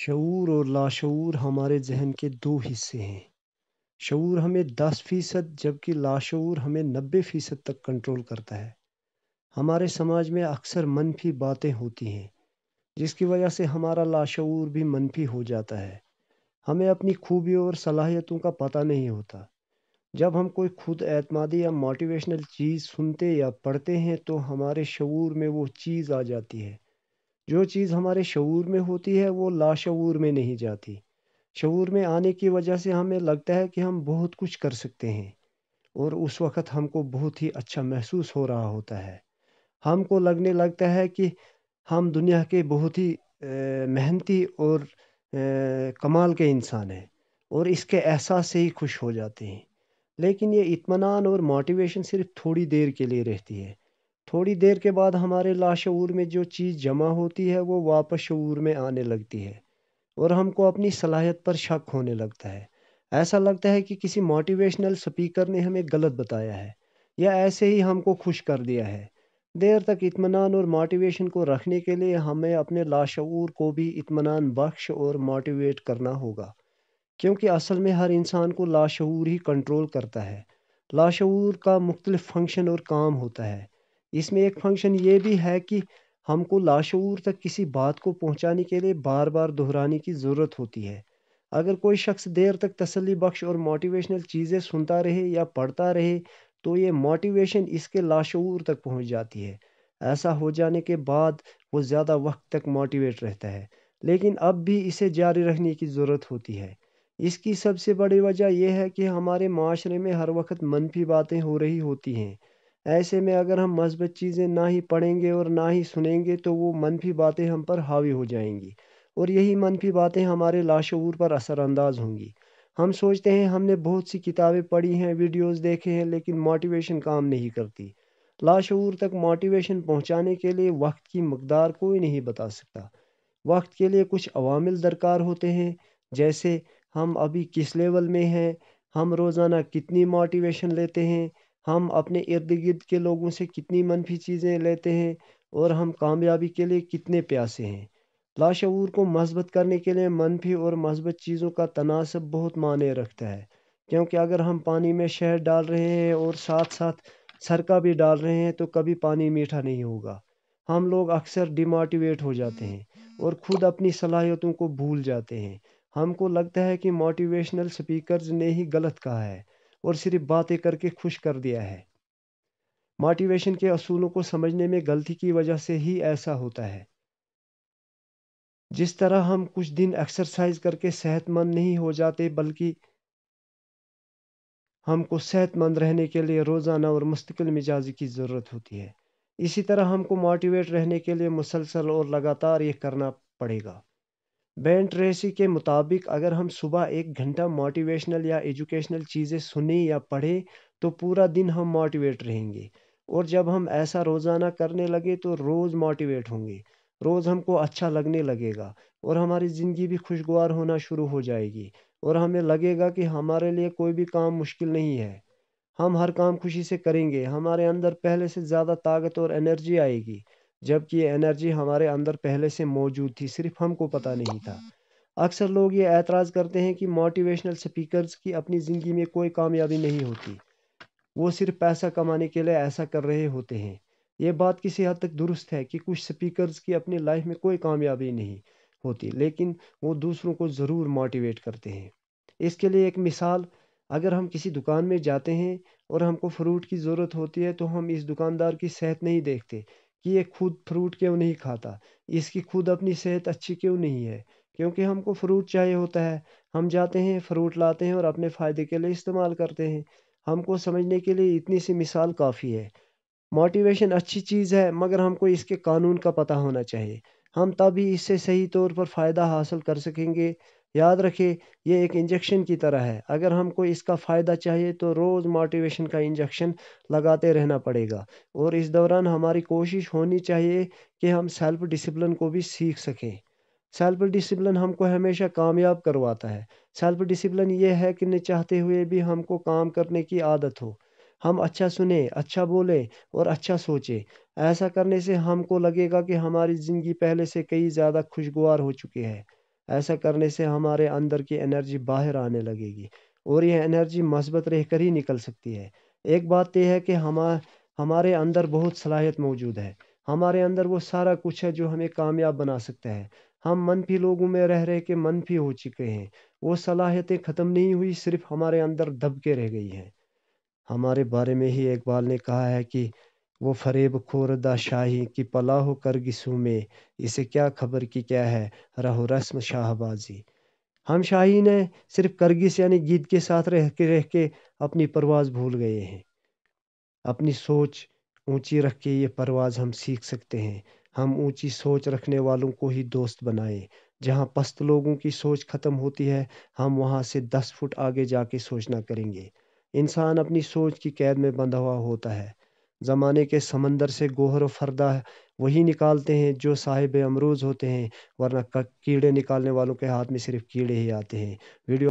शूर और लाशूर हमारे जहन के दो हिस्से हैं शूर हमें दस फीसद जबकि लाशूर हमें नब्बे फीसद तक कंट्रोल करता है हमारे समाज में अक्सर मनफी बातें होती हैं जिसकी वजह से हमारा लाशूर भी मनफी हो जाता है हमें अपनी खूबियों और सलाहियतों का पता नहीं होता जब हम कोई खुद एतमादी या मोटिवेशनल चीज़ सुनते या पढ़ते हैं तो हमारे शूर में वो चीज़ आ जाती है जो चीज़ हमारे शूर में होती है वो लाशूर में नहीं जाती शूर में आने की वजह से हमें लगता है कि हम बहुत कुछ कर सकते हैं और उस वक़्त हमको बहुत ही अच्छा महसूस हो रहा होता है हमको लगने लगता है कि हम दुनिया के बहुत ही मेहनती और कमाल के इंसान हैं और इसके एहसास से ही खुश हो जाते हैं लेकिन ये इतमान और मोटिवेशन सिर्फ थोड़ी देर के लिए रहती है थोड़ी देर के बाद हमारे लाशूर में जो चीज़ जमा होती है वो वापस शूर में आने लगती है और हमको अपनी सलाहियत पर शक होने लगता है ऐसा लगता है कि किसी मोटिवेशनल स्पीकर ने हमें गलत बताया है या ऐसे ही हमको खुश कर दिया है देर तक इतमान और मोटिवेशन को रखने के लिए हमें अपने लाशूर को भी इतमान बख्श और मोटिवेट करना होगा क्योंकि असल में हर इंसान को लाशूर ही कंट्रोल करता है लाशूर का मुख्तलिफ फंक्शन और काम होता है इसमें एक फंक्शन ये भी है कि हमको लाशूर तक किसी बात को पहुंचाने के लिए बार बार दोहराने की ज़रूरत होती है अगर कोई शख्स देर तक तसली बख्श और मोटिवेशनल चीज़ें सुनता रहे या पढ़ता रहे तो ये मोटिवेशन इसके लाशूर तक पहुंच जाती है ऐसा हो जाने के बाद वो ज़्यादा वक्त तक मोटिवेट रहता है लेकिन अब भी इसे जारी रखने की ज़रूरत होती है इसकी सबसे बड़ी वजह यह है कि हमारे माशरे में हर वक्त मनफी बातें हो रही होती हैं ऐसे में अगर हम मजबत चीज़ें ना ही पढ़ेंगे और ना ही सुनेंगे तो वो मनफी बातें हम पर हावी हो जाएंगी और यही मनफी बातें हमारे लाशूर पर असरानंदाज होंगी हम सोचते हैं हमने बहुत सी किताबें पढ़ी हैं वीडियोस देखे हैं लेकिन मोटिवेशन काम नहीं करती लाशूर तक मोटिवेशन पहुंचाने के लिए वक्त की मकदार कोई नहीं बता सकता वक्त के लिए कुछ अवामिल दरकार होते हैं जैसे हम अभी किस लेवल में हैं हम रोज़ाना कितनी मोटिवेशन लेते हैं हम अपने इर्द गिर्द के लोगों से कितनी मनफी चीज़ें लेते हैं और हम कामयाबी के लिए कितने प्यासे हैं लाशूर को मजबूत करने के लिए मनफी और मजबूत चीज़ों का तनासब बहुत माने रखता है क्योंकि अगर हम पानी में शहद डाल रहे हैं और साथ साथ सरका भी डाल रहे हैं तो कभी पानी मीठा नहीं होगा हम लोग अक्सर डिमोटिवेट हो जाते हैं और खुद अपनी सलाहियतों को भूल जाते हैं हमको लगता है कि मोटिवेशनल स्पीकर्स ने ही गलत कहा है और सिर्फ बातें करके खुश कर दिया है मोटिवेशन के असूलों को समझने में गलती की वजह से ही ऐसा होता है जिस तरह हम कुछ दिन एक्सरसाइज करके सेहतमंद नहीं हो जाते बल्कि हमको सेहतमंद रहने के लिए रोज़ाना और मुस्तकिल मिजाजी की ज़रूरत होती है इसी तरह हमको मोटिवेट रहने के लिए मुसलसल और लगातार ये करना पड़ेगा बैन ट्रेसी के मुताबिक अगर हम सुबह एक घंटा मोटिवेशनल या एजुकेशनल चीज़ें सुने या पढ़े तो पूरा दिन हम मोटिवेट रहेंगे और जब हम ऐसा रोज़ाना करने लगे तो रोज़ मोटिवेट होंगे रोज़ हमको अच्छा लगने लगेगा और हमारी ज़िंदगी भी खुशगवार होना शुरू हो जाएगी और हमें लगेगा कि हमारे लिए कोई भी काम मुश्किल नहीं है हम हर काम खुशी से करेंगे हमारे अंदर पहले से ज़्यादा ताकत और एनर्जी आएगी जबकि ये एनर्जी हमारे अंदर पहले से मौजूद थी सिर्फ हमको पता नहीं था अक्सर लोग ये एतराज़ करते हैं कि मोटिवेशनल स्पीकर्स की अपनी ज़िंदगी में कोई कामयाबी नहीं होती वो सिर्फ पैसा कमाने के लिए ऐसा कर रहे होते हैं ये बात किसी हद तक दुरुस्त है कि कुछ स्पीकर्स की अपनी लाइफ में कोई कामयाबी नहीं होती लेकिन वो दूसरों को ज़रूर मोटिवेट करते हैं इसके लिए एक मिसाल अगर हम किसी दुकान में जाते हैं और हमको फ्रूट की ज़रूरत होती है तो हम इस दुकानदार की सेहत नहीं देखते कि ये खुद फ्रूट क्यों नहीं खाता इसकी खुद अपनी सेहत अच्छी क्यों नहीं है क्योंकि हमको फ्रूट चाहिए होता है हम जाते हैं फ्रूट लाते हैं और अपने फ़ायदे के लिए इस्तेमाल करते हैं हमको समझने के लिए इतनी सी मिसाल काफ़ी है मोटिवेशन अच्छी चीज़ है मगर हमको इसके कानून का पता होना चाहिए हम तभी इससे सही तौर पर फ़ायदा हासिल कर सकेंगे याद रखिए ये एक इंजेक्शन की तरह है अगर हमको इसका फ़ायदा चाहिए तो रोज़ मोटिवेशन का इंजेक्शन लगाते रहना पड़ेगा और इस दौरान हमारी कोशिश होनी चाहिए कि हम सेल्फ डिसिप्लिन को भी सीख सकें सेल्फ डिसिप्लिन हमको हमेशा कामयाब करवाता है सेल्फ डिसिप्लिन ये है कि न चाहते हुए भी हमको काम करने की आदत हो हम अच्छा सुने अच्छा बोले और अच्छा सोचे ऐसा करने से हमको लगेगा कि हमारी ज़िंदगी पहले से कई ज़्यादा खुशगवार हो चुकी है ऐसा करने से हमारे अंदर की एनर्जी बाहर आने लगेगी और यह एनर्जी मस्बत रहकर ही निकल सकती है एक बात यह है कि हम हमारे अंदर बहुत सलाहियत मौजूद है हमारे अंदर वो सारा कुछ है जो हमें कामयाब बना सकता है हम मनफी लोगों में रह रहे के मनफी हो चुके हैं वो सलाहियतें ख़त्म नहीं हुई सिर्फ हमारे अंदर दबके रह गई हैं हमारे बारे में ही इकबाल ने कहा है कि वो फरेब खोर शाही की पलाहो गिसू में इसे क्या खबर कि क्या है रहो रस्म शाहबाजी हम शाही ने सिर्फ करगिस यानी गीत के साथ रह के रह के अपनी परवाज़ भूल गए हैं अपनी सोच ऊंची रख के ये परवाज़ हम सीख सकते हैं हम ऊंची सोच रखने वालों को ही दोस्त बनाएं जहाँ पस्त लोगों की सोच ख़त्म होती है हम वहाँ से दस फुट आगे जाके सोचना करेंगे इंसान अपनी सोच की कैद में बंधा हुआ होता है ज़माने के समंदर से गोहर फरदा वही निकालते हैं जो साहिब अमरूज होते हैं वरना कीड़े निकालने वालों के हाथ में सिर्फ कीड़े ही आते हैं वीडियो